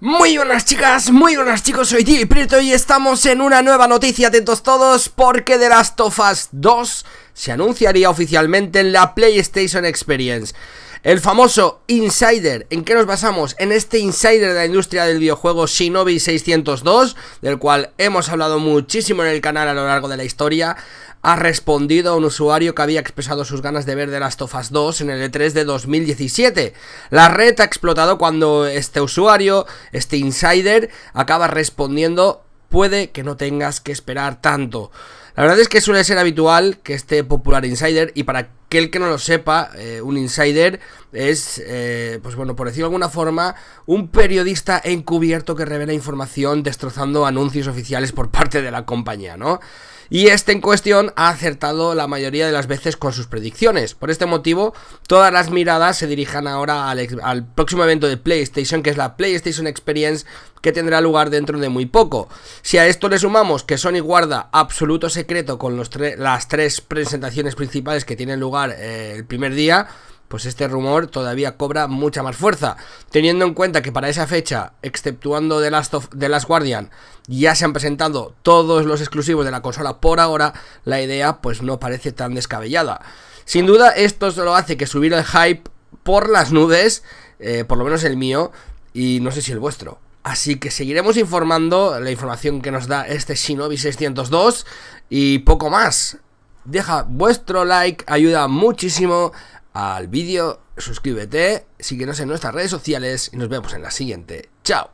Muy buenas chicas, muy buenas chicos, soy DJ Prieto y estamos en una nueva noticia, atentos todos, porque The Last of Us 2 se anunciaría oficialmente en la PlayStation Experience. El famoso Insider. ¿En qué nos basamos? En este Insider de la industria del videojuego Shinobi 602, del cual hemos hablado muchísimo en el canal a lo largo de la historia ha respondido a un usuario que había expresado sus ganas de ver de las Tofas 2 en el E3 de 2017. La red ha explotado cuando este usuario, este insider, acaba respondiendo puede que no tengas que esperar tanto. La verdad es que suele ser habitual que este popular insider y para el que no lo sepa, eh, un insider es, eh, pues bueno, por decirlo de alguna forma, un periodista encubierto que revela información destrozando anuncios oficiales por parte de la compañía, ¿no? Y este en cuestión ha acertado la mayoría de las veces con sus predicciones. Por este motivo, todas las miradas se dirijan ahora al, próximo evento de PlayStation, que es la PlayStation Experience, que tendrá lugar dentro de muy poco. Si a esto le sumamos que Sony guarda absoluto secreto con los las tres presentaciones principales que tienen lugar eh, el primer día, pues este rumor todavía cobra mucha más fuerza. Teniendo en cuenta que para esa fecha, exceptuando The Last, of, The Guardian, ya se han presentado todos los exclusivos de la consola por ahora, la idea pues no parece tan descabellada. Sin duda, esto solo hace que subir el hype por las nubes, eh, por lo menos el mío, y no sé si el vuestro. Así que seguiremos informando la información que nos da este Shinobi 602 y poco más. Deja vuestro like, ayuda muchísimo al vídeo. Suscríbete, síguenos en nuestras redes sociales y nos vemos en la siguiente. ¡Chao!